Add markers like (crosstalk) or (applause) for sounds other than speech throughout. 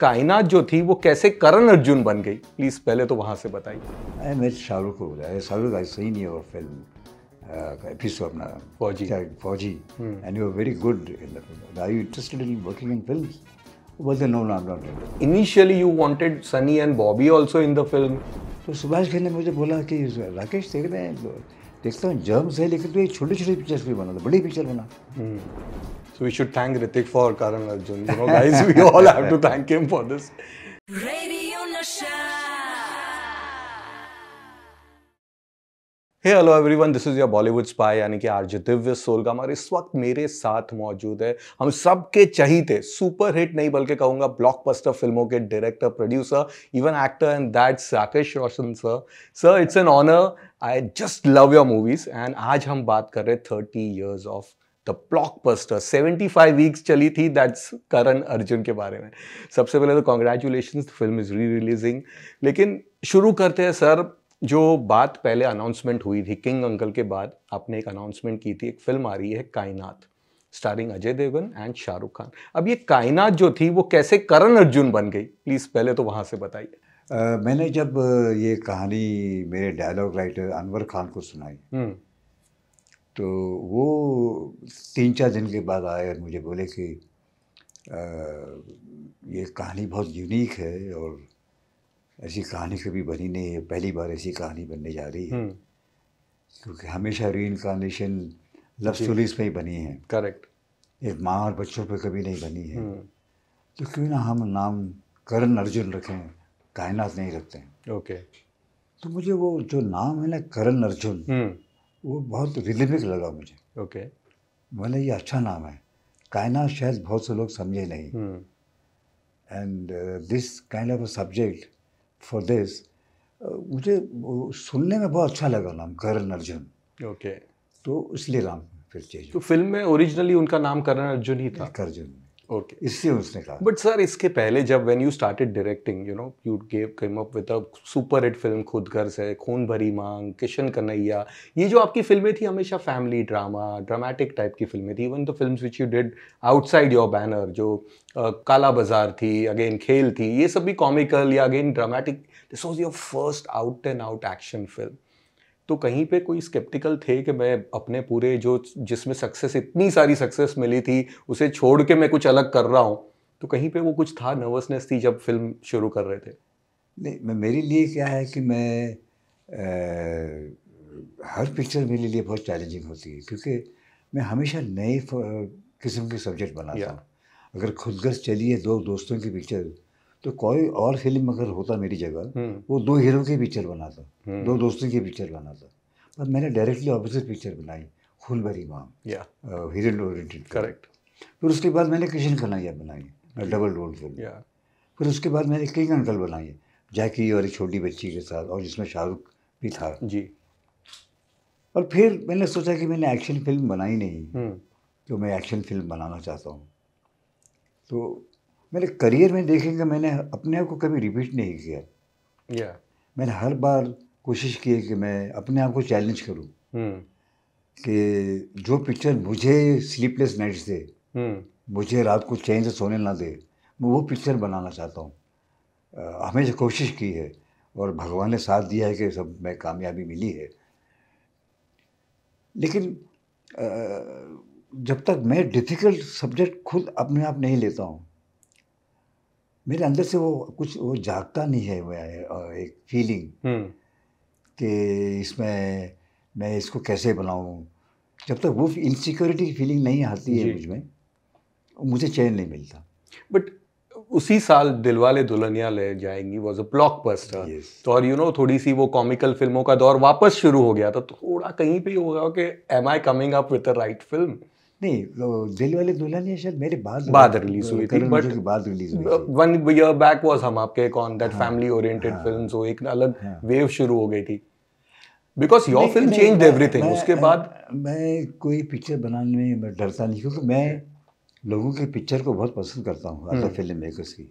कायनात जो थी वो कैसे करण अर्जुन बन गई प्लीज़ पहले तो वहाँ से बताइए मैं शाहरुख को बताया शाहरुख आई सही नहीं और फिल्म एपिसोड अपना Fauji Fauji and you are very good in the film are you interested in working in तो सुभाष खेर ने मुझे बोला कि राकेश देख रहे हैं देखता हूँ जर्म्स है लेकिन तो ये छोटी पिक्चर्स भी बना था बड़ी पिक्चर बना So we should thank Ritik for Karan Arjun. You know, guys, we all have to thank him for this. Radio Nasha. Hey hello everyone this is your Bollywood spy यानी कि आर्ज दिव्य सोलगामर इस वक्त मेरे साथ मौजूद है हम सबके चहीते हिट नहीं बल्कि कहूंगा ब्लॉकबस्टर फिल्मों के director producer even actor and that's Rakesh Roshan sir sir it's an honour I just love your movies and आज हम बात कर रहे thirty years of the blockbuster 75 weeks चली थी दैट्स करण अर्जुन के बारे में सबसे पहले तो congratulation film is re releasing लेकिन शुरू करते हैं सर जो बात पहले अनाउंसमेंट हुई थी किंग अंकल के बाद आपने एक अनाउंसमेंट की थी एक फिल्म आ रही है कायनात स्टारिंग अजय देवगन एंड शाहरुख खान अब ये कायनात जो थी वो कैसे करण अर्जुन बन गई प्लीज़ पहले तो वहाँ से बताइए मैंने जब ये कहानी मेरे डायलॉग राइटर अनवर खान को सुनाई हम्म। तो वो तीन चार दिन के बाद आए और मुझे बोले कि आ, ये कहानी बहुत यूनिक है और ऐसी कहानी कभी बनी नहीं है पहली बार ऐसी कहानी बनने जा रही है हम्म। क्योंकि हमेशा री इनकारनेशन लव स्टोरीज पर ही बनी है करेक्ट एक माँ और बच्चों पर कभी नहीं बनी है हम्म। तो क्यों ना हम नाम करण अर्जुन रखें कायनात नहीं रखते हैं ओके okay. तो मुझे वो जो नाम है ना करण अर्जुन हम्म। वो बहुत रिलीविक लगा मुझे ओके मैंने ये अच्छा नाम है कायना शायद बहुत से लोग समझे नहीं and this kind of a subject for this मुझे सुनने में बहुत अच्छा लगा नाम करण अर्जुन ओके तो इसलिए नाम फिर चेंज तो फिल्म में ओरिजिनली उनका नाम करण अर्जुन ही था अर्जुन ओके इससे उसने कहा बट सर इसके पहले जब when you started directing you know you gave came up with a super hit film खुद घर से खून भरी मांग किशन कन्हैया ये जो आपकी फिल्में थी हमेशा फैमिली ड्रामा ड्रामेटिक टाइप की फिल्में थी even the film which you did outside your banner जो काला बाजार थी अगेन खेल थी ये सब भी कॉमिकल या again dramatic this was your first out and out action film तो कहीं पे कोई स्केप्टिकल थे कि मैं अपने पूरे जो जिसमें सक्सेस इतनी सारी सक्सेस मिली थी उसे छोड़ के मैं कुछ अलग कर रहा हूँ तो कहीं पे वो कुछ था नर्वसनेस थी जब फिल्म शुरू कर रहे थे नहीं मेरे लिए क्या है कि मैं आ, हर पिक्चर मेरे लिए बहुत चैलेंजिंग होती है क्योंकि मैं हमेशा नए किस्म के सब्जेक्ट बनाता हूँ अगर खुदगर्ज चलिए दो दोस्तों की पिक्चर तो कोई और फिल्म अगर होता मेरी जगह हम्म। वो दो हीरो की पिक्चर बनाता दो दोस्तों की पिक्चर बनाता पर मैंने डायरेक्टली ऑपोजिट पिक्चर बनाई फुलबरी माम ओरिएंटेड करेक्ट फिर उसके बाद मैंने कृष्ण कन्हैया बनाई डबल रोल फिल्म फिर उसके बाद मैंने किंग अंकल बनाई जैकी और एक छोटी बच्ची के साथ और जिसमें शाहरुख भी था जी और फिर मैंने सोचा कि मैंने एक्शन फिल्म बनाई नहीं हम्म। तो मैं एक्शन फिल्म बनाना चाहता हूँ तो मेरे करियर में देखेंगे मैंने अपने आप को कभी रिपीट नहीं किया yeah. मैंने हर बार कोशिश की है कि मैं अपने आप को चैलेंज करूँ hmm. कि जो पिक्चर मुझे स्लीपलेस नाइट्स दे hmm. मुझे रात को चैन से सोने ना दे मैं वो पिक्चर बनाना चाहता हूँ हमेशा कोशिश की है और भगवान ने साथ दिया है कि सब मैं कामयाबी मिली है लेकिन आ, जब तक मैं डिफ़िकल्ट सब्जेक्ट खुद अपने आप नहीं लेता हूँ मेरे अंदर से वो कुछ वो जागता नहीं है एक फीलिंग हम्म। कि इसमें मैं इसको कैसे बनाऊँ जब तक वो इनसिक्योरिटी की फीलिंग नहीं आती है मुझ में मुझे चैन नहीं मिलता बट उसी साल दिलवाले दुल्हनिया ले जाएंगी वॉज अ ब्लॉक पर्सन तो और यू you नो know, थोड़ी सी वो कॉमिकल फिल्मों का दौर वापस शुरू हो गया था तो थोड़ा कहीं पे होगा कि am I coming up with the right film नहीं तो दिल वाले दुल्हनिया शायद मेरे बाद बाद रिलीज तो हुई थी बट बाद release one year back was Hum Aapke that family oriented film so एक अलग वेव हाँ। शुरू हो गई थी because your film change everything उसके बाद मैं कोई पिक्चर बनाने में मैं डरता नहीं क्योंकि मैं लोगों के पिक्चर को बहुत पसंद करता हूँ अदर फिल्म मेकर्स की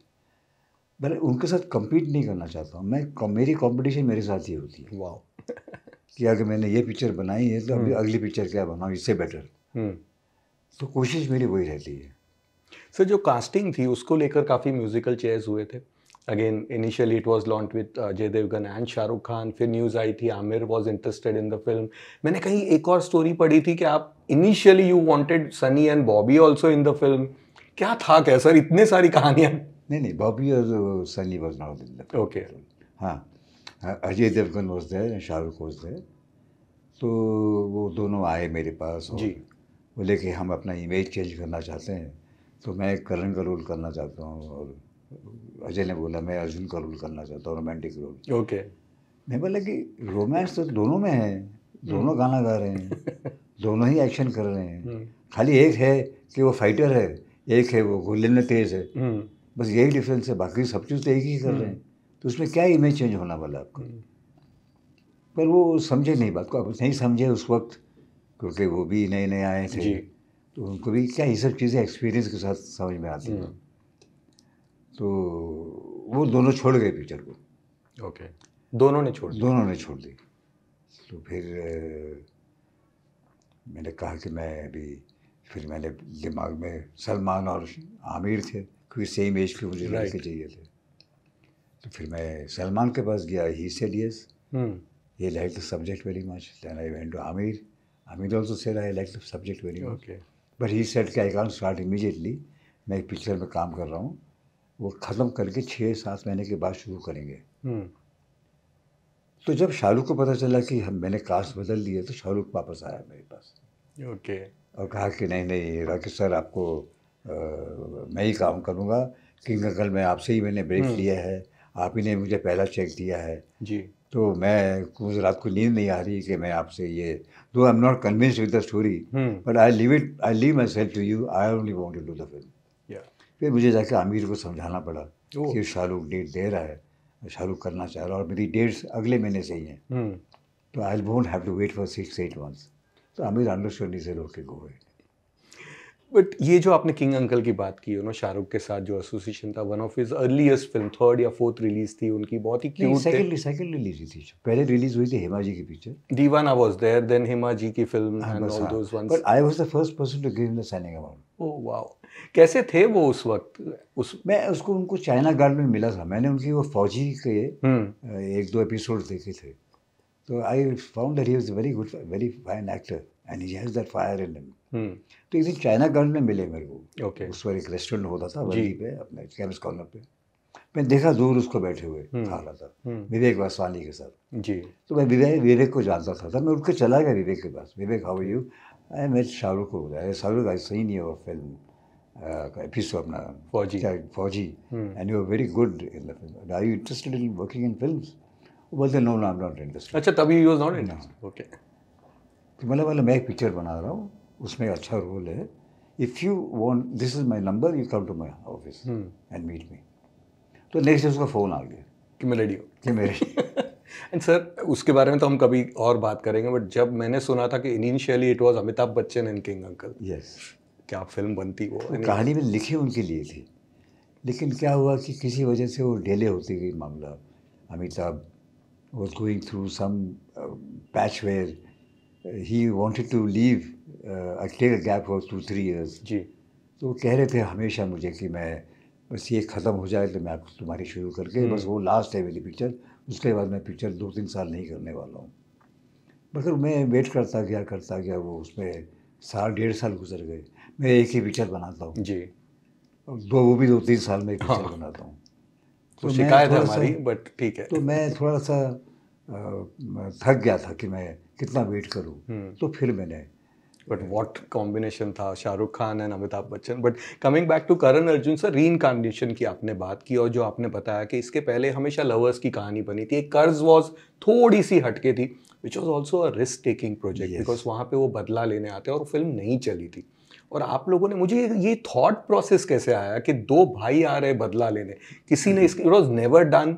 मैं उनके साथ कम्पीट नहीं करना चाहता हूँ मैं मेरी कॉम्पिटिशन मेरे साथ ही होती है कि अगर मैंने ये पिक्चर बनाई है तो अभी हम्म। अगली पिक्चर क्या बनाऊँ इससे बेटर तो कोशिश मेरी वही रहती है सर जो कास्टिंग थी उसको लेकर काफ़ी म्यूजिकल चेयर्स हुए थे again initially it was launch with Jay Devgan and Shahrukh Khan फिर न्यूज़ आई थी Aamir was interested in the film मैंने कहीं एक और स्टोरी पढ़ी थी कि आप initially you wanted Sunny and Bobby also in the film क्या था क्या सर इतने सारी कहानियाँ नहीं नहीं बॉबी और Sunny was not in okay हाँ Ajay Devgan was there Shahrukh was दे तो वो दोनों आए मेरे पास जी बोले कि हम अपना इमेज चेंज करना चाहते हैं तो मैं करण का रोल करना चाहता हूँ और अजय ने बोला मैं अर्जुन का रोल करना चाहता हूँ रोमांटिक रोल ओके okay. मैं बोला कि रोमांस तो दोनों में है दोनों गाना गा रहे हैं (laughs) दोनों ही एक्शन कर रहे हैं हम्म। खाली एक है कि वो फाइटर है एक है वो गोले में तेज़ है हम्म। बस यही डिफरेंस है बाकी सब चीज़ तो एक ही कर रहे हैं हम्म। तो उसमें क्या इमेज चेंज होना वाला आपको पर वो समझे नहीं बात को आप नहीं समझे उस वक्त क्योंकि वो भी नए नए आए थे तो उनको भी क्या ये सब चीज़ें एक्सपीरियंस के साथ समझ में आती हैं हम्म। तो वो दोनों छोड़ गए पिक्चर को ओके दोनों ने छोड़ दोनों ने छोड़ दी तो फिर मैंने कहा कि मैं अभी फिर मैंने दिमाग में सलमान और आमिर थे क्योंकि सेम एज के मुझे लड़के चाहिए थे तो फिर मैं सलमान के पास गया ही से डी एस ये like the subject very much then I went to Aamir Amit also said I like the subject very much. Okay. But he said कि I can't start immediately. मैं एक पिक्चर में काम कर रहा हूँ वो ख़त्म करके छः सात महीने के बाद शुरू करेंगे hmm. तो जब शाहरुख को पता चला कि हम मैंने कास्ट बदल लिया तो शाहरुख वापस आया मेरे पास ओके okay. और कहा कि नहीं नहीं राकेश सर आपको आ, मैं ही काम करूँगा किंग अंकल मैं आपसे ही मैंने ब्रेक हम्म। लिया है आप ही ने मुझे पहला चेक दिया है जी तो मैं कुछ रात को नींद नहीं आ रही कि मैं आपसे ये दो I am not convince with the story but I live it I live myself to you I only want to do the film फिर मुझे जाकर आमिर को समझाना पड़ा oh. कि शाहरुख डेट दे रहा है शाहरुख करना चाह रहा है और मेरी डेट्स अगले महीने से ही हैं hmm. हम्म। तो I won't have to wait for six eight months तो आमिर अंडरस्टैंड से ओके गो इट बट ये जो आपने किंग अंकल की बात की यू नो शाहरुख के साथ जो एसोसिएशन था one of his earliest film third या फोर्थ रिलीज थी उनकी बहुत ही क्यूट सेकंड सेकंड रिलीज थी पहले रिलीज हुई थी हेमा जी की picture Deewana was there then Hema ji की film and all those ones but I was the first person to give the signing amount oh wow कैसे थे वो उस वक्त उस मैं उसको उनको चाइना गार्ड में मिला था मैंने उनकी वो फौजी के हम्म। एक दो एपिसोड देखे थे तो I found that he was very good very fine actor અને જેહઝ ધ ફાયર ઇન્ડમ હમ તો ઇસે ચાઇના ગાર્ડ મે મિલે મેરુ ઓકે ઉસમે એક રેસ્ટોરન્ટ હોતા થા જી મે અપને કેમેરા કોન પર મેં દેખા જોર ઉસકો બેઠે હુએ થા રાતા મેરે એક બસવાલી કે સર જી તો મે વિવાહી વિરેક કો જાતા થા મે ઉસકે ચાલે ગઈ વિરેક કે પાસ મે બે કહું યુ આ એમ એટ ચાલુકુડા એ સાલુ ગાઈસ સહી ની યોર ફિલ્મ એ એપિસોપના બોજી કા બોજી and you are very good in the film are you interested in working in films was no no am not rate that અચ્છા તભી હી was not in no okay कि मतलब वाला मतलब मैं एक पिक्चर बना रहा हूँ उसमें अच्छा रोल है if you want this is my number you come to my office and meet me तो नेक्स्ट डे उसका फ़ोन आ गया कि मैं रेडी हूँ कि मैं रेडी एंड सर उसके बारे में तो हम कभी और बात करेंगे बट जब मैंने सुना था कि initially it was Amitabh Bachchan and king uncle yes क्या फिल्म बनती वो कहानी में लिखी उनके लिए थी लेकिन क्या हुआ कि किसी वजह से वो डिले होती गई मामला Amitabh was going through some patch where he wanted to leave take a gap for two three years जी तो वो कह रहे थे हमेशा मुझे कि मैं बस ये ख़त्म हो जाए तो मैं आप तुम्हारी शुरू करके बस हम्म। वो लास्ट है मेरी पिक्चर उसके बाद मैं पिक्चर दो तीन साल नहीं करने वाला हूँ मगर मतलब मैं वेट करता गया करता गया वो उसमें साल डेढ़ साल गुजर गए मैं एक ही पिक्चर बनाता हूँ जी और दो वो भी दो तीन साल में एक पिक्चर हाँ। बनाता हूँ तो, तो शिकायत है हमारी बट ठीक है तो मैं थोड़ा सा थक गया था कि मैं कितना वेट करूं हम्म। तो फिर मैंने बट वॉट कॉम्बिनेशन था Shahrukh Khan and Amitabh Bachchan but coming back to Karan Arjun sir re इनकॉन्डिशन की आपने बात की और जो आपने बताया कि इसके पहले हमेशा लवर्स की कहानी बनी थी एक कर्ज वॉज थोड़ी सी हटके थी which was also a risk taking project because वहाँ पे वो बदला लेने आते और फिल्म नहीं चली थी और आप लोगों ने मुझे ये थॉट प्रोसेस कैसे आया कि दो भाई आ रहे बदला लेने किसी ने इसके इट वॉज नेवर डन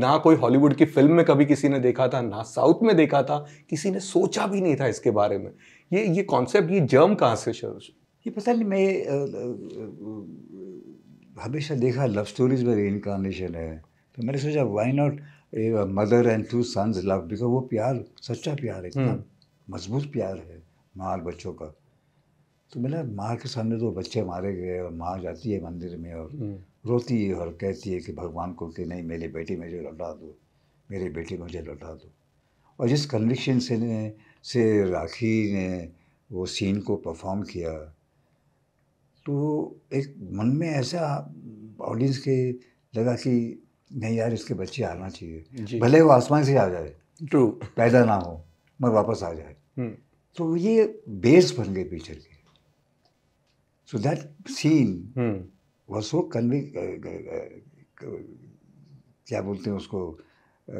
ना कोई हॉलीवुड की फिल्म में कभी किसी ने देखा था ना साउथ में देखा था किसी ने सोचा भी नहीं था इसके बारे में ये ये कॉन्सेप्ट ये जर्म कहाँ से शुरू ये पता नहीं मैं हमेशा देखा लव स्टोरीज में इनकारनेशन है तो मैंने सोचा why not a mother and two sons love because वो प्यार सच्चा प्यार है हम्म। मजबूत प्यार है माँ बच्चों का तो मैंने माँ के सामने तो बच्चे मारे गए और माँ जाती है मंदिर में और हम्म। रोती है और कहती है कि भगवान को कि नहीं मेरे बेटी मुझे लौटा दो मेरे बेटी मुझे लौटा दो और जिस कन्विक्शन से ने से राखी ने वो सीन को परफॉर्म किया तो एक मन में ऐसा ऑडियंस के लगा कि नहीं यार इसके बच्चे आना चाहिए भले वो आसमान से आ जाए ट्रू पैदा ना हो मगर वापस आ जाए हम्म। तो ये बेस बन गए पिक्चर के सो दैट सीन वसो शोक कन्वी क्या बोलते हैं उसको आ,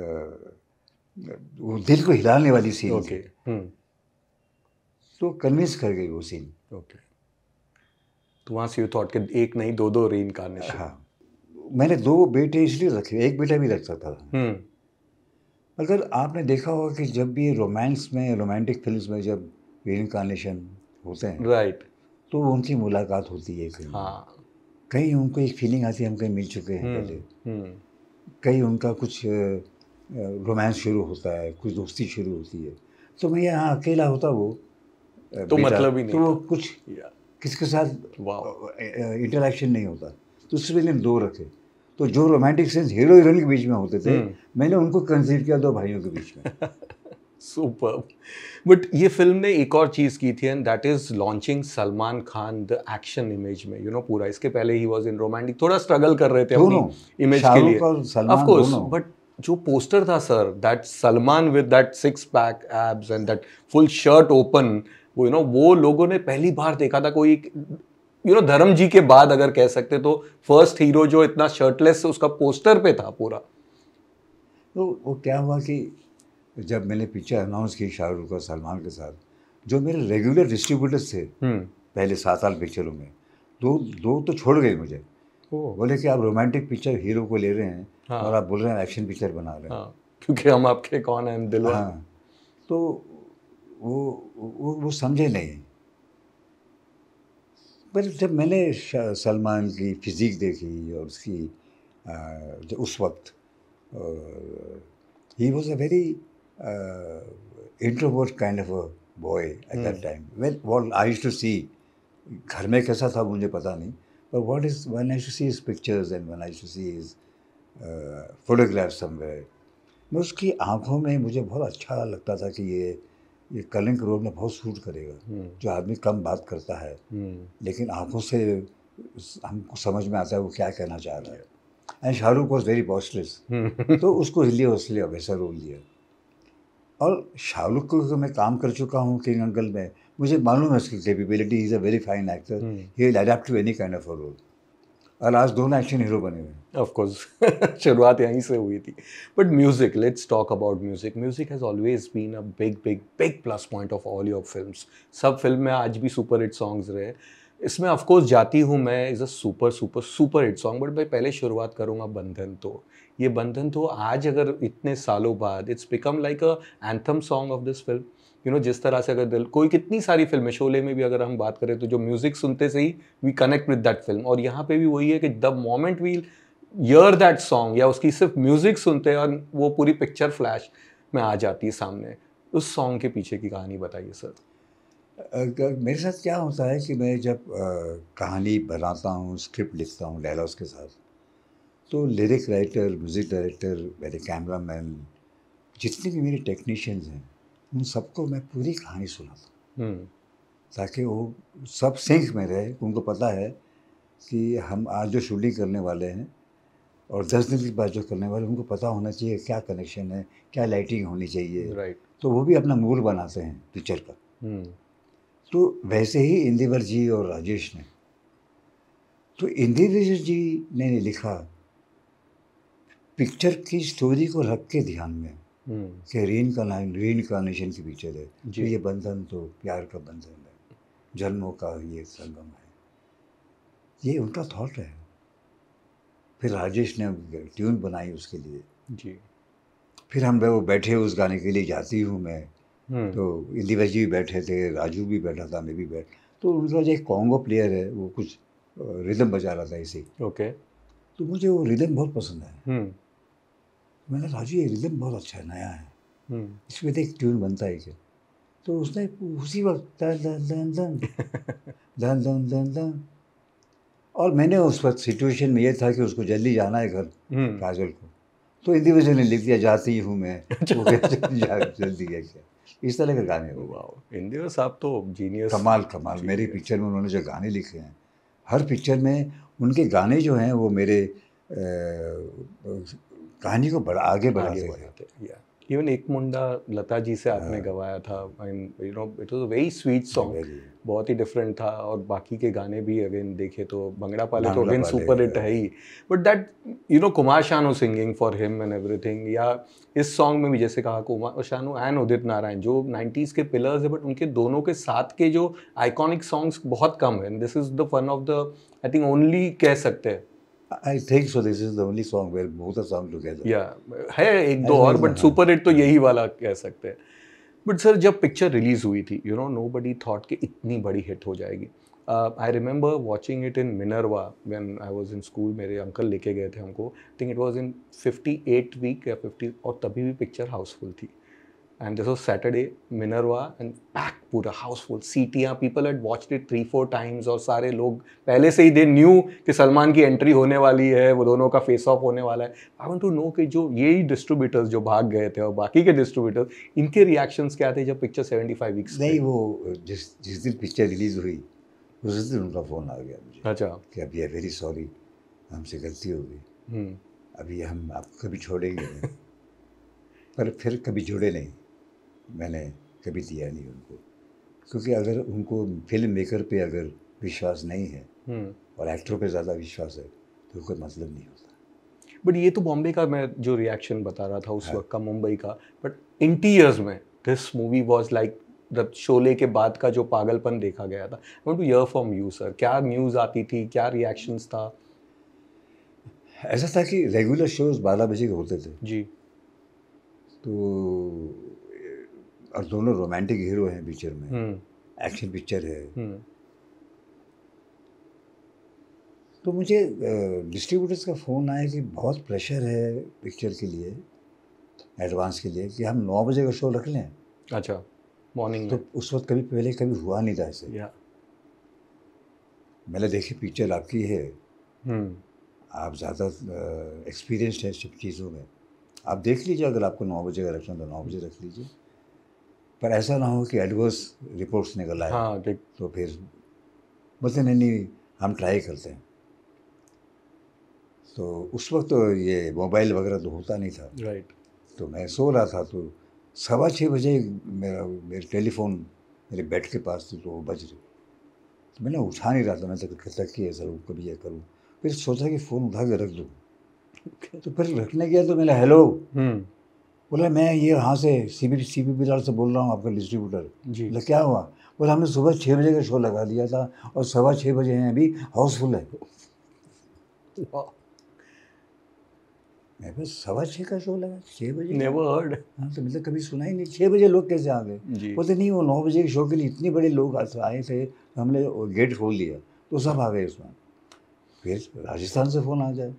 वो दिल को हिलाने वाली सीन ओके हम्म। तो कन्विंस कर गई वो सीन ओके तो वहाँ से यू थॉट के एक नहीं दो दो रेन इनकारनेशन हाँ मैंने दो बेटे इसलिए रखे एक बेटा भी रख सकता था अगर हम्म। आपने देखा होगा कि जब भी रोमांस में रोमांटिक फिल्म्स में जब री होते हैं राइट right. तो उनकी मुलाकात होती है फिल्म हाँ कहीं उनको एक फीलिंग आती है हम कहीं मिल चुके हैं हम्म, पहले हम्म। कहीं उनका कुछ रोमांस शुरू होता है कुछ दोस्ती शुरू होती है तो मैं यहाँ अकेला होता वो तो मतलब ही नहीं तो वो कुछ किसके साथ इंटरेक्शन नहीं होता तो उससे मैंने दो रखे तो जो रोमांटिक सेंस हीरो हीरोइन के बीच में होते थे हम्म। मैंने उनको कंसीव किया दो भाइयों के बीच में (laughs) सुपर बट ये फिल्म ने एक और चीज़ की थी and that is launching Salman Khan the action image में यू you नो know, पूरा इसके पहले ही वॉज इन रोमांटिक थोड़ा स्ट्रगल कर रहे थे अपनी इमेज के लिए ऑफकोर्स बट जो पोस्टर था sir that Salman with that six pack abs and that full shirt open वो यू नो वो लोगों ने पहली बार देखा था कोई यू नो धर्म जी के बाद अगर कह सकते तो फर्स्ट हीरो जो इतना शर्टलेस उसका पोस्टर पे था पूरा तो वो क्या हुआ कि जब मैंने पिक्चर अनाउंस की शाहरुख और सलमान के साथ जो मेरे रेगुलर डिस्ट्रीब्यूटर्स थे हम्म। पहले सात साल पिक्चरों में दो दो तो छोड़ गए मुझे बोले कि आप रोमांटिक पिक्चर हीरो को ले रहे हैं हाँ। और आप बोल रहे हैं एक्शन पिक्चर बना रहे हैं हाँ। क्योंकि हम आपके कौन हैं दिल हाँ तो वो वो वो समझे नहीं पर जब मैंने सलमान की फिज़िक देखी और उसकी आ, उस वक्त ही was a very uh, introvert kind of a boy at mm. that time. Well, what I used to see, घर में कैसा था मुझे पता नहीं but what is when I used to see his pictures and when I used to see his uh, photographs somewhere, मैं उसकी आंखों में मुझे बहुत अच्छा लगता था कि ये ये कलिंग रोल में बहुत सूट करेगा hmm. जो आदमी कम बात करता है hmm. लेकिन आंखों से हमको समझ में आता है वो क्या कहना चाह रहा है एंड शाहरुख वॉज वेरी पॉस्टलेस तो उसको हिलिए हौसले वैसा रोल लिया और शाहरुख को तो मैं काम कर चुका हूँ किंग अंकल में मुझे मालूम है उसकी capability is a very fine actor he will adept to any kind of role और आज दोनों एक्शन हीरो बने हुए ऑफ ऑफकोर्स (laughs) शुरुआत यहीं से हुई थी but music let's talk about music music has always been a big big big plus point of all your film सब फिल्म में आज भी सुपर हिट सॉन्ग्स रहे इसमें ऑफकोर्स जाती हूँ मैं is a super super super hit song but मैं पहले शुरुआत करूँगा बंधन तो ये बंधन तो आज अगर इतने सालों बाद it's become like a anthem song of this film you know जिस तरह से अगर दिल कोई कितनी सारी फिल्में शोले में भी अगर हम बात करें तो जो म्यूज़िक सुनते से ही we connect with that film और यहाँ पे भी वही है कि the moment we'll hear that song या उसकी सिर्फ म्यूज़िक सुनते हैं और वो पूरी पिक्चर फ्लैश में आ जाती है सामने उस सॉन्ग के पीछे की कहानी बताइए सर मेरे साथ क्या होता है कि मैं जब कहानी बनाता हूँ स्क्रिप्ट लिखता हूँ डायलॉग्स के साथ तो लिरिक राइटर म्यूज़िक डायरेक्टर मेरे कैमरा मैन जितने भी मेरे टेक्नीशियंस हैं उन सबको मैं पूरी कहानी सुनाता हूँ ताकि वो सब सिंह में रहे उनको पता है कि हम आज जो शूटिंग करने वाले हैं और दस दिन के बाद जो करने वाले उनको पता होना चाहिए क्या कनेक्शन है क्या लाइटिंग होनी चाहिए right. तो वो भी अपना मूड बनाते हैं पिक्चर का तो वैसे ही इंदिवर जी और राजेश ने तो इंदिवर जी ने लिखा पिक्चर की स्टोरी को रख के ध्यान में हम्म। कि रीन का नाइन रीन नेशन की पिक्चर है तो ये बंधन तो प्यार का बंधन है जन्मों का ये संगम है ये उनका थॉट है फिर राजेश ने ट्यून बनाई उसके लिए जी फिर हम वो बैठे उस गाने के लिए जाती हूँ मैं हम्म। तो इंदिवश जी भी बैठे थे राजू भी बैठा था मैं भी बैठ तो उनका जो एक कॉन्गो प्लेयर है वो कुछ रिदम बजा रहा था इसे ओके तो मुझे वो रिदम बहुत पसंद है हम्म। मैंने राजू ये रिदम बहुत अच्छा है नया है हम्म। इसमें तो एक ट्यून बनता है इसे तो उसने उसी वक्त दन दन दन दन दन दन दन और मैंने उस वक्त सिचुएशन में ये था कि उसको जल्दी जाना है घर काजल को तो हिंदी में उसने लिख दिया जाती हूँ मैं (laughs) अच्छा। जल्दी क्या इस तरह के गाने हो वाह इंदिरा साहब तो जीनियस कमाल कमाल मेरे मेरी पिक्चर में उन्होंने जो गाने लिखे हैं हर पिक्चर में उनके गाने जो हैं वो मेरे कहानी को बड़ा आगे बढ़ाते हैं इवन एक मुंडा लता जी से आपने हाँ। गवाया था you know it was a very sweet song बहुत ही डिफरेंट था और बाकी के गाने भी अगेन देखे तो भंगड़ा पाले तो अगेन सुपर हिट है ही but that you know Kumar Sanu singing for him and everything या इस सॉन्ग में भी जैसे कहा कुमार शानू एंड उदित नारायण जो नाइन्टीज़ के पिलर्स है बट उनके दोनों के साथ के जो आइकॉनिक सॉन्ग्स बहुत कम है this is the fun of the I think only कह सकते हैं I think so. This is the only song where both the song together. Yeah, है एक दो और बट सुपर हिट तो यही वाला कह सकते हैं बट सर जब पिक्चर रिलीज हुई थी यू नो नो बडी कि इतनी बड़ी हिट हो जाएगी I remember watching it in Minerva when I was in school मेरे अंकल लेके गए थे हमको I think it was in fifty eight week या फिफ्टी और तभी भी पिक्चर हाउसफुल थी and this was Saturday, Minerva, and packed पूरा हाउसफुल सीटियाँ people at watch it three four times और सारे लोग पहले से ही दे न्यू कि सलमान की एंट्री होने वाली है वो दोनों का फेस ऑफ होने वाला है आई वॉन्ट टू नो कि जो यही डिस्ट्रीब्यूटर्स जो भाग गए थे और बाकी के डिस्ट्रीब्यूटर्स इनके रिएक्शंस क्या थे जब पिक्चर सेवेंटी फाइव वीक्स नहीं वो जिस जिस दिन पिक्चर रिलीज हुई उस दिन उनका फ़ोन आ गया मुझे अच्छा कि अब ये वेरी सॉरी हमसे गलती हो गई हम्म। अभी हम आपको कभी छोड़ेंगे (laughs) पर फिर कभी जुड़े नहीं मैंने कभी दिया नहीं उनको क्योंकि अगर उनको फिल्म मेकर पे अगर विश्वास नहीं है हम्म। और एक्टरों पे ज़्यादा विश्वास है तो कोई मतलब नहीं होता बट ये तो बॉम्बे का मैं जो रिएक्शन बता रहा था उस हाँ। वक्त का मुंबई का बट इंटीरियर्स में this movie was like the Sholay के बाद का जो पागलपन देखा गया था I to hear from you sir क्या न्यूज़ आती थी क्या रिएक्शंस था ऐसा था कि रेगुलर शोज बारह बजे के होते थे जी तो और दोनों रोमांटिक हीरो हैं पिक्चर में हम्म। एक्शन पिक्चर है हम्म। तो मुझे डिस्ट्रीब्यूटर्स का फ़ोन आया कि बहुत प्रेशर है पिक्चर के लिए एडवांस के लिए कि हम नौ बजे का शो रख लें अच्छा मॉर्निंग तो उस वक्त कभी पहले कभी हुआ नहीं था ऐसे मैंने देखी पिक्चर आपकी है हम्म। आप ज़्यादा एक्सपीरियंस हैं सब चीज़ों में आप देख लीजिए अगर आपको नौ बजे का रखना तो नौ बजे रख लीजिए पर ऐसा ना हो कि एडवर्स रिपोर्ट्स निकल आए हाँ तो फिर बोलते नहीं नहीं हम ट्राई करते हैं तो उस वक्त तो ये मोबाइल वगैरह तो होता नहीं था राइट तो मैं सो रहा था तो सवा छः बजे मेरा मेरे टेलीफोन मेरे बेड के पास थी तो वो बज रही तो मैंने उठा नहीं रहा था मैं तक तो किए ज़रूर कभी ये करूँ फिर सोचा कि फ़ोन उठा के रख दूँ (laughs) तो फिर रखने गया तो मैंने हेलो हम्म। बोला मैं ये यहाँ से C B C B Bilal से बोल रहा हूँ आपका डिस्ट्रीब्यूटर जी बोला क्या हुआ बोला हमने सुबह छः बजे का शो लगा दिया था और सवा छः बजे हैं अभी हाउसफुल है मैं बस सवा छः का शो लगा छः बजे नेवर हर्ड हाँ तो मतलब कभी सुना ही नहीं छः बजे लोग कैसे आ गए बोलते नहीं वो नौ बजे के शो के लिए इतने बड़े लोग आए थे तो हमने गेट खोल दिया तो सब आ गए उसमें फिर राजस्थान से फ़ोन आ जाए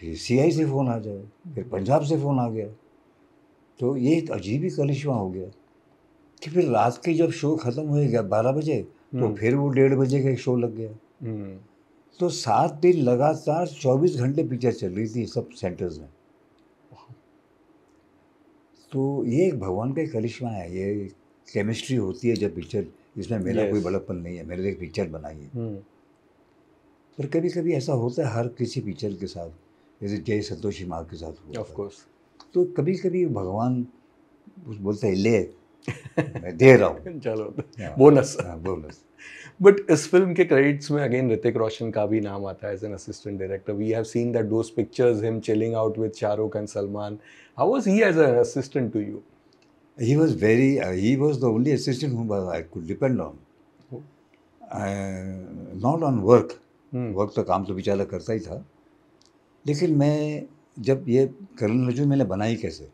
फिर सीआई से फ़ोन आ जाए फिर पंजाब से फ़ोन आ गया तो ये एक अजीब ही कलिश्मा हो गया कि फिर रात के जब शो ख़त्म हो गया बारह बजे तो हम्म। फिर वो डेढ़ बजे का एक शो लग गया हम्म। तो सात दिन लगातार चौबीस घंटे पिक्चर चल रही थी सब सेंटर्स में तो ये एक भगवान का करिश्मा है ये केमिस्ट्री होती है जब पिक्चर इसमें मेरा yes. कोई बड़प्पन नहीं है मैंने एक पिक्चर बनाई है पर कभी कभी ऐसा होता है हर किसी पिक्चर के साथ जैसे जय संतोषी माँ के साथ हुआ ऑफ कोर्स तो कभी कभी भगवान बोलते हैं ले मैं दे रहा हूँ (laughs) चलो बोनस बोनस बट इस फिल्म के क्रेडिट्स में अगेन ऋतिक रोशन का भी नाम आता है as an assistant director we have seen that those pictures him chilling out with Shahrukh and Salman how was he as an assistant to you he was very he was the only assistant assistant I could depend on not on work work तो काम तो बेचारा करता ही था लेकिन मैं जब ये करण रजू मैंने बनाई कैसे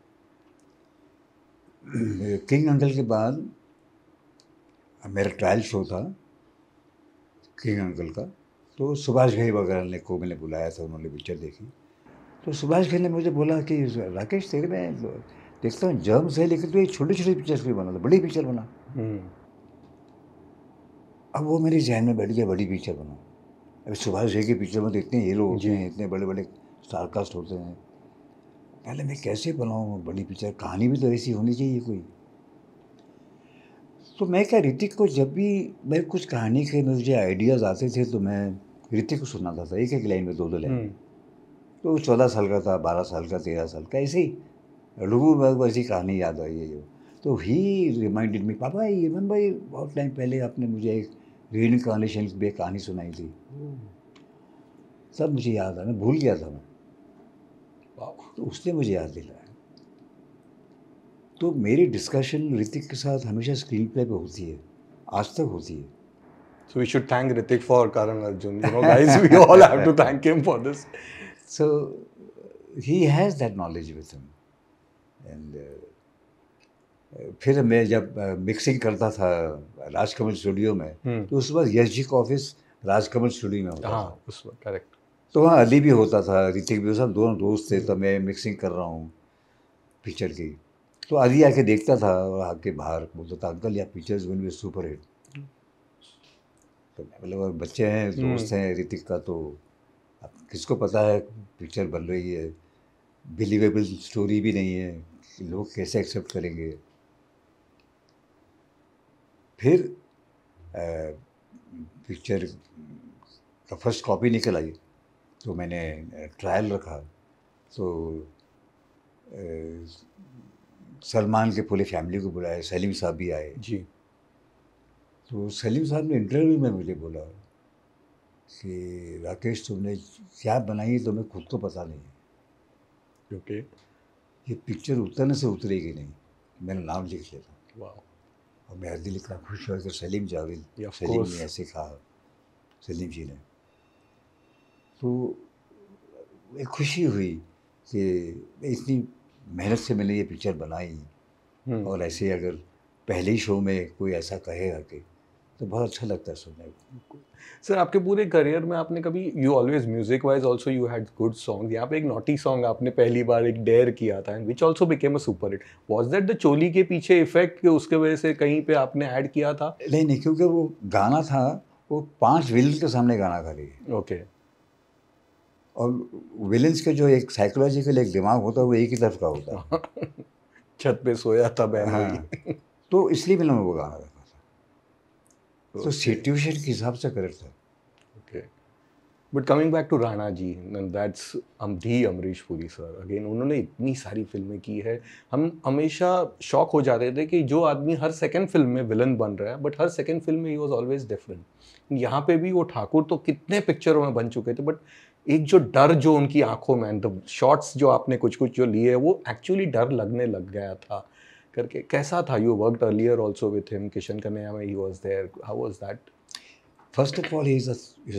किंग अंकल के बाद मेरा ट्रायल शो था किंग अंकल का तो सुभाष भाई वगैरह ने को मैंने बुलाया था उन्होंने पिक्चर देखी तो सुभाष भाई ने मुझे बोला कि राकेश तेरे में देखता हूँ जर्म्स है लेकिन तो ये छोटे छोटे पिक्चर्स भी बना था बड़ी पिक्चर बना हम्म। अब वो मेरे जहन में बैठ गया बड़ी पिक्चर बनाऊँ अभी सुभाष झे की पिक्चर में तो इतने हीरो होते हैं इतने बड़े बड़े स्टारकास्ट होते हैं पहले मैं कैसे बनाऊँ बड़ी पिक्चर कहानी भी तो ऐसी होनी चाहिए कोई तो मैं क्या ऋतिक को जब भी मैं कुछ कहानी के मुझे आइडियाज़ आते थे तो मैं ऋतिक को सुनाता था एक एक लाइन में दो दो लाइन तो चौदह साल का था बारह साल का तेरह साल का ऐसे ही डुबू ऐसी कहानी याद आई है तो ही रिमाइंडेड मी पापा ये मन भाई बहुत टाइम पहले आपने मुझे एक ग्रीन कॉन्डिशन की कहानी सुनाई थी सब मुझे याद आ मैं भूल गया था मैं तो उसने मुझे याद दिलाया तो मेरी डिस्कशन ऋतिक के साथ हमेशा स्क्रीन प्ले पर होती है आज तक होती है so we should thank Hrithik for Karan Arjun so he has that knowledge with him and फिर मैं जब मिक्सिंग करता था राजकमल स्टूडियो में हम्म। तो उस वक्त यश जी का ऑफिस राजकमल स्टूडियो में होता हाँ, था उस वक्त करेक्ट तो वहाँ अली भी होता था ऋतिक भी होता दोनों दोस्त थे तो मैं मिक्सिंग कर रहा हूँ पिक्चर की तो अली आके देखता था और आके बाहर बोलता था अंकल या picture one be super hit तो मतलब बच्चे हैं हम्म। दोस्त हैं ऋतिक का तो किसको पता है पिक्चर बन रही है बिलीवेबल स्टोरी भी नहीं है लोग कैसे एक्सेप्ट करेंगे फिर पिक्चर का फर्स्ट कॉपी निकल आई तो मैंने ट्रायल रखा तो सलमान के पूरे फैमिली को बुलाया सलीम साहब भी आए जी तो सलीम साहब ने इंटरव्यू में मुझे बोला कि राकेश तुमने क्या बनाई तुम्हें खुद को पता नहीं है ओके ये पिक्चर उतरने से उतरेगी नहीं मैंने नाम लिख लिया था वाह और मैं दिल इतना खुश हुआ कि सलीम जावेद सलीम ने ऐसे कहा सलीम जी ने तो एक खुशी हुई कि इतनी मेहनत से मैंने ये पिक्चर बनाई हम्म। और ऐसे अगर पहले ही शो में कोई ऐसा कहेगा कि तो बहुत अच्छा लगता है सुनने को सर आपके पूरे करियर में आपने कभी you always music wise also you had good song यहाँ पे एक नॉटी सॉन्ग आपने पहली बार एक डेयर किया था and which also became a super hit was that the Choli Ke Peeche effect के उसके वजह से कहीं पे आपने ऐड किया था नहीं नहीं क्योंकि वो गाना था वो पांच विलन्स के सामने गाना था ओके okay. और विलन्स के जो एक साइकोलॉजिकल एक दिमाग होता है वो एक ही तरफ का होता है (laughs) छत पे सोया था बहन हाँ। तो इसलिए मैंने वो गाना था तो सिचुएशन के हिसाब से करे sir okay but coming back to Rana ji that's अमधी अमरीश पुरी सर अगेन उन्होंने इतनी सारी फिल्में की है हम हमेशा शॉक हो जाते थे कि जो आदमी हर सेकेंड फिल्म में विलन बन रहा है बट हर सेकेंड फिल्म में ही वॉज ऑलवेज डिफरेंट यहाँ पे भी वो ठाकुर तो कितने पिक्चरों में बन चुके थे बट एक जो डर जो उनकी आंखों में एंड शॉट्स जो आपने कुछ कुछ जो लिए है वो एक्चुअली डर लगने लग गया था करके कैसा था you work earlier also with him Kishan Kanhaiya में he was there how was that first of all is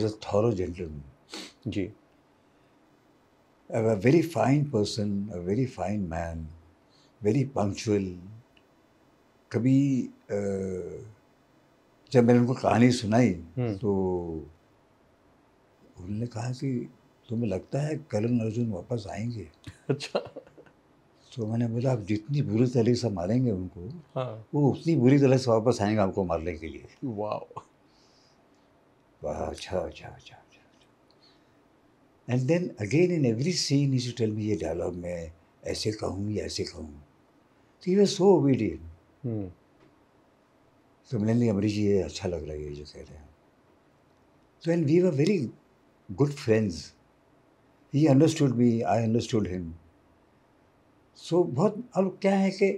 a thorough gentleman जी a very fine person a very fine man very punctual कभी जब मैंने उनको कहानी सुनाई हम्म। तो उन्होंने कहा कि तुम्हें लगता है करण अर्जुन वापस आएंगे अच्छा तो मैंने बोला आप जितनी बुरी तरह से मारेंगे उनको हाँ। वो उतनी बुरी तरह से वापस आएंगे आपको मारने के लिए and then again in every scene is tell me ये डायलॉग मैं ऐसे कहूँ या ऐसे कहूँ तो ये सो ओबीडियन तो मैंने नहीं अमरी जी ये अच्छा लग रहा है ये जो कह रहे हैं तो and we were very good friends he understood me I understood him so बहुत और क्या है कि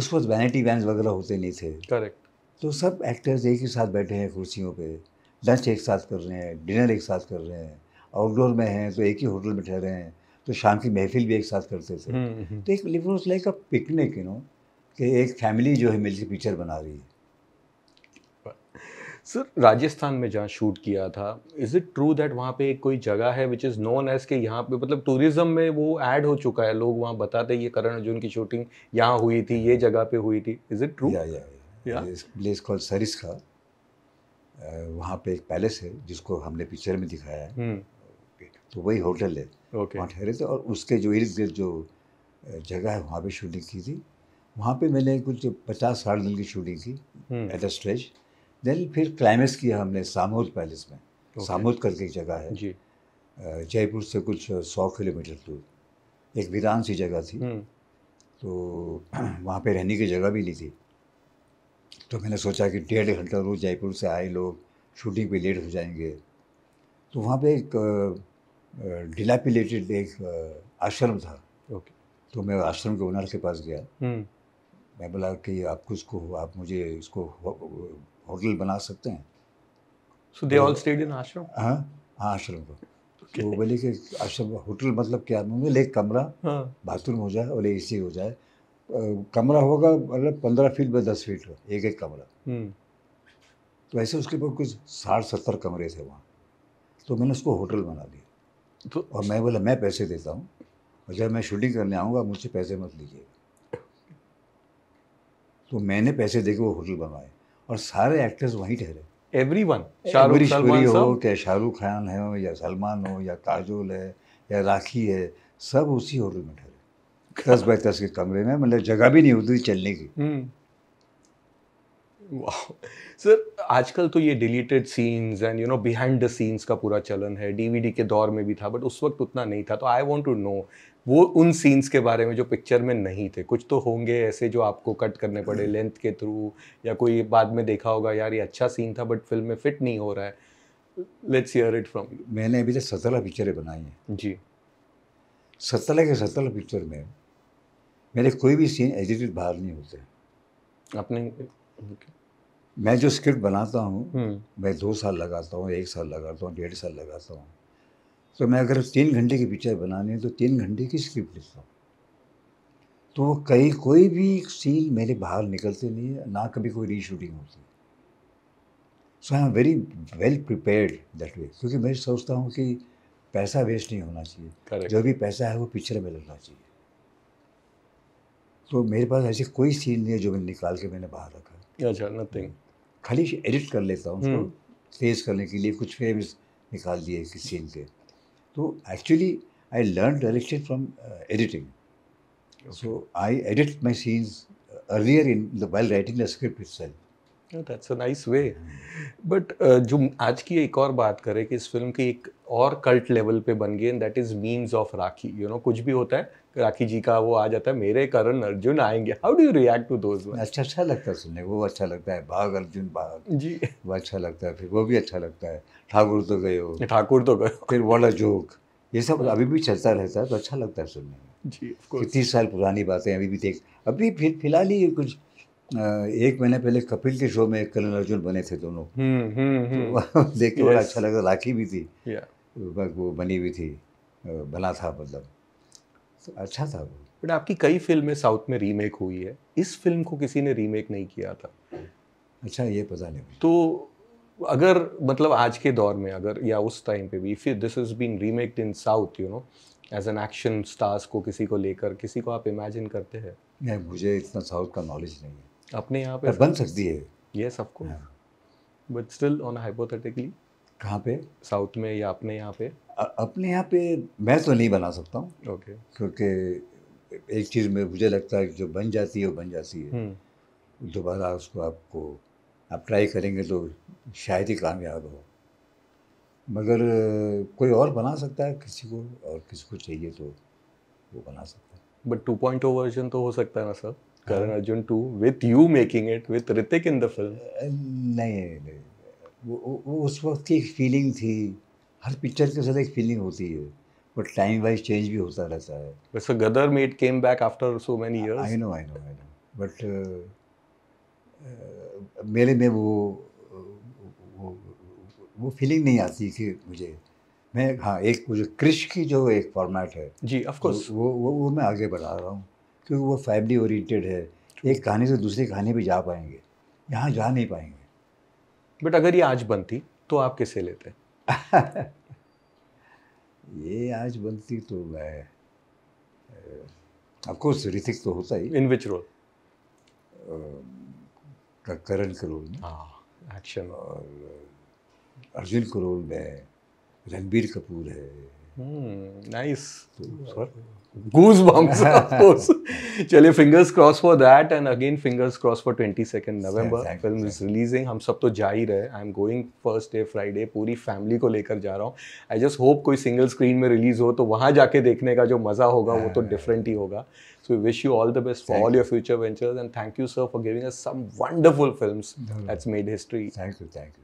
उस वक्त वैनिटी वैन वगैरह होते नहीं थे करेक्ट तो सब एक्टर्स एक ही साथ बैठे हैं कुर्सियों पे लंच एक साथ कर रहे हैं डिनर एक साथ कर रहे हैं आउटडोर में हैं तो एक ही होटल में ठहरे हैं तो शाम की महफिल भी एक साथ करते थे हम्म, हम्म। तो एक live like a picnic you know कि एक फैमिली जो है मिलकर पिक्चर बना रही है सर राजस्थान में जहाँ शूट किया था इज़ इट ट्रू दैट वहाँ पे कोई जगह है विच इज़ नोन एज के यहाँ पे मतलब टूरिज्म में वो ऐड हो चुका है लोग वहाँ बताते ये करण अर्जुन की शूटिंग यहाँ हुई थी ये जगह पे हुई थी is it true place call Sariska वहाँ पे एक पैलेस है जिसको हमने पिक्चर में दिखाया है हम्म। तो वही होटल है वहाँ ठहरे थे और उसके जो इर्द गिर्द जो uh, जगह है वहाँ पे शूटिंग की थी वहाँ पे मैंने कुछ पचास साठ दिन की शूटिंग की एट अ स्ट्रेच देन फिर क्लाइमेक्स किया हमने सामोद पैलेस में okay. सामोद करके एक जगह है जयपुर से कुछ सौ किलोमीटर दूर एक वीरान सी जगह थी हम्म। तो (clears throat) वहाँ पे रहने की जगह भी नहीं थी तो मैंने सोचा कि डेढ़ घंटा रोज जयपुर से आए लोग शूटिंग पे लेट हो जाएंगे तो वहाँ पे एक डिलापिलेटेड एक आश्रम था ओके तो मैं आश्रम के ओनर के पास गया हम्म। मैं बोला कि आप कुछ को आप मुझे इसको होटल बना सकते हैं सो दे ऑल स्टेड इन आश्रम हाँ हाँ आश्रम को okay. तो बोले कि आश्रम होटल मतलब क्या मैं एक कमरा हाँ. बाथरूम हो जाए और ए सी हो जाए कमरा होगा मतलब पंद्रह फीट बाय दस फीट का एक एक कमरा हम्म। तो ऐसे उसके पास कुछ साठ सत्तर कमरे थे वहाँ तो मैंने उसको होटल बना दिया तो और मैं बोला मैं पैसे देता हूँ और जब मैं शूटिंग करने आऊँगा मुझसे पैसे मत लीजिएगा तो मैंने पैसे दे के वो होटल बनवाए और सारे एक्टर्स वहीं ठहरे एवरी वन शाहरुख हो चाहे शाहरुख खान हो या सलमान हो या काजोल है या राखी है सब उसी होटल में ठहरे (laughs) दस बाई दस के कमरे में मतलब जगह भी नहीं होती चलने की सर हम्म। आजकल तो ये deleted scenes and you know behind the scenes का पूरा चलन है डीवीडी के दौर में भी था बट उस वक्त उतना नहीं था तो आई वांट टू नो वो उन सीन्स के बारे में जो पिक्चर में नहीं थे कुछ तो होंगे ऐसे जो आपको कट करने पड़े लेंथ हम्म। के थ्रू या कोई बाद में देखा होगा यार ये अच्छा सीन था बट फिल्म में फिट नहीं हो रहा है लेट्स हियर इट फ्रॉम मैंने अभी तक सत्रह पिक्चरें बनाई हैं जी सत्रह के सत्रह पिक्चर में मेरे कोई भी सीन एडिटेड बाहर नहीं होते आपने okay. मैं जो स्क्रिप्ट बनाता हूँ हम्म। मैं दो साल लगाता हूँ एक साल लगाता हूँ डेढ़ साल लगाता हूँ तो मैं अगर तीन घंटे की पिक्चर बनानी है तो तीन घंटे की स्क्रिप्ट लिखता हूँ तो वो कई कोई भी सीन मेरे बाहर निकलते नहीं है ना कभी कोई रीशूटिंग होती है so I am very well prepared that way क्योंकि मैं सोचता हूँ कि पैसा वेस्ट नहीं होना चाहिए Correct. जो भी पैसा है वो पिक्चर में लगना चाहिए तो मेरे पास ऐसी कोई सीन नहीं है जो मैंने निकाल के मैंने बाहर रखा नथिंग खाली एडिट कर लेता हूँ उसको तेज hmm. करने के लिए कुछ फ्रेम्स निकाल दिए किस सीन के तो actually I learn direction from editing so I edit my scenes earlier in well writing script itself that's a nice way but जो आज की एक और बात करें कि इस फिल्म की एक और कल्ट लेवल पे बन गए दैट इज़ मीन्स ऑफ राखी यू नो कुछ भी होता है राखी जी का वो आ जाता है मेरे करण अर्जुन आएंगे how do you react to those अच्छा अच्छा लगता है सुनने वो अच्छा लगता है भाग अर्जुन भाग जी वो अच्छा लगता है फिर वो भी अच्छा लगता है ठाकुर तो गए हो ठाकुर तो गए फिर वाला जोक ये सब अभी भी चलता रहता है तो अच्छा लगता है सुनने में जी तीस साल पुरानी बातें अभी भी देख अभी फिर फिलहाल ही कुछ एक महीने पहले कपिल के शो में करण अर्जुन बने थे दोनों हम्म, हम्म, हम्म। तो (laughs) देख के बड़ा अच्छा लगा राखी भी थी वो बनी हुई थी भला था मतलब तो अच्छा था वो बट आपकी कई फिल्में साउथ में रीमेक हुई है इस फिल्म को किसी ने रीमेक नहीं किया था अच्छा ये पता नहीं तो अगर मतलब आज के दौर में अगर या उस टाइम पे भी if this is been remaked in south you know as an action stars को किसी को लेकर किसी को आप इमेजिन करते हैं नहीं मुझे इतना साउथ का नॉलेज नहीं है अपने यहाँ पे बन सकती है yes of course but still on hypothetically कहाँ पे साउथ में या अपने यहाँ पे अपने यहाँ पे मैं तो नहीं बना सकता हूँ ओके क्योंकि एक चीज़ में मुझे लगता है कि जो बन जाती है वो बन जाती है हम्म। दोबारा उसको आपको आप ट्राई करेंगे तो शायद ही कामयाब हो मगर कोई और बना सकता है किसी को और किसी को चाहिए तो वो बना सकता है बट टू पॉइंट वर्जन तो हो सकता है ना सर हाँ। Karan Arjun two with you making it with Hrithik in the film नहीं नहीं वो, वो उस वक्त की एक फीलिंग थी हर पिक्चर के साथ एक फीलिंग होती है बट टाइम वाइज चेंज भी होता रहता है वैसे Gadar made came back after so many years I know I know I know but मेरे में वो वो वो फीलिंग नहीं आती कि मुझे मैं हाँ एक मुझे क्रिश की जो एक फॉर्मेट है जी ऑफ कोर्स वो, वो वो मैं आगे बढ़ा रहा हूँ क्योंकि वो फैमिली ओरिएंटेड है एक कहानी से दूसरी कहानी भी जा पाएंगे यहाँ जा नहीं पाएंगे बट अगर ये आज बनती तो आप किसे लेते (laughs) ये आज बनती तो मैं अफकोर्स ऋतिक तो होता ही इन विच रोल करण के रोल में एक्शन हाँ, और अर्जुन के रोल में रणबीर कपूर है Hmm, (laughs) चलिए fingers cross for that and again fingers cross for 22nd November film is releasing हम सब तो जा ही रहे I am going first day Friday पूरी फैमिली को लेकर जा रहा हूँ आई जस्ट होप कोई सिंगल स्क्रीन में रिलीज हो तो वहां जाके देखने का जो मजा होगा वो तो डिफरेंट हाँ। ही होगा so we wish you all the best for all your future ventures and thank you sir for giving us some wonderful film that's made history thank you thank you